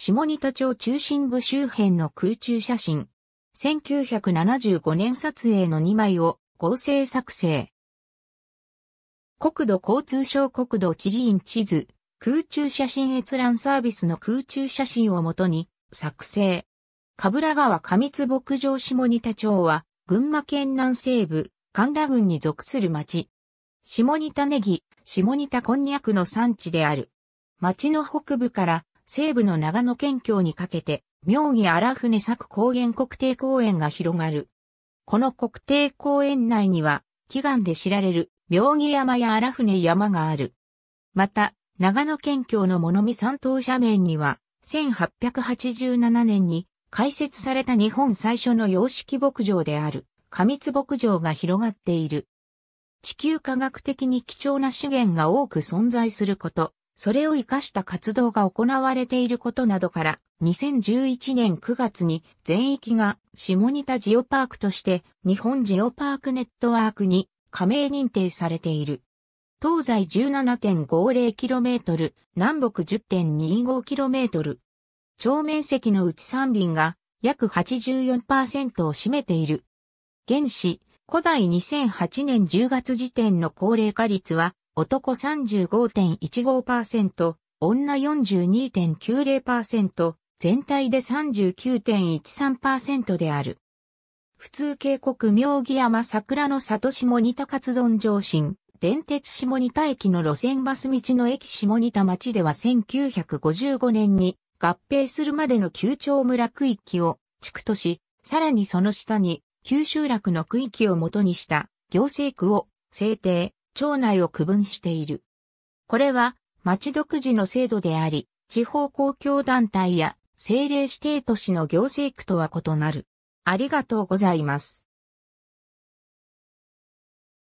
下仁田町中心部周辺の空中写真。1975年撮影の2枚を合成作成。国土交通省国土地理院地図、空中写真閲覧サービスの空中写真をもとに作成。かぶら川上津牧場下仁田町は群馬県南西部神田郡に属する町。下仁田ネギ、下仁田こんにゃくの産地である。町の北部から西部の長野県境にかけて、妙義荒船作高原国定公園が広がる。この国定公園内には、祈願で知られる妙義山や荒船山がある。また、長野県境の物見山島斜面には、1887年に開設された日本最初の洋式牧場である、過密牧場が広がっている。地球科学的に貴重な資源が多く存在すること、それを活かした活動が行われていることなどから、2011年9月に全域が下仁田ジオパークとして日本ジオパークネットワークに加盟認定されている。東西 17.50km、南北 10.25km。超面積のうち3便が約84%を占めている。現市、古代2008年10月時点の高齢化率は男35.15%、女42.90%、全体で39.13%である。普通渓谷妙義山桜の里下仁田活動上進、電鉄下仁田駅の路線バス道の駅下仁田町では1955年に合併するまでの旧町村区域を地区とし、さらにその下に旧集落の区域を元にした行政区を制定、町内を区分している。これは町独自の制度であり、地方公共団体や政令指定都市の行政区とは異なる。ありがとうございます。